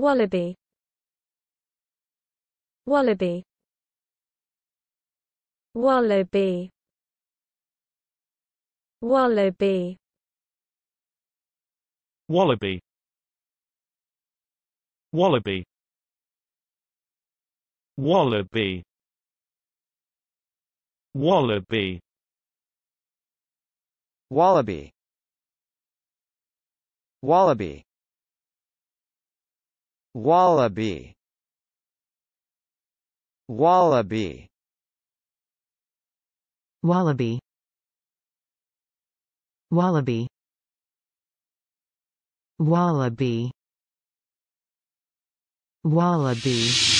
Wallaby Wallaby Wallaby Wallaby Wallaby Wallaby Wallaby Wallaby Wallaby Wallaby Wallaby Wallaby Wallaby Wallaby Wallaby Wallaby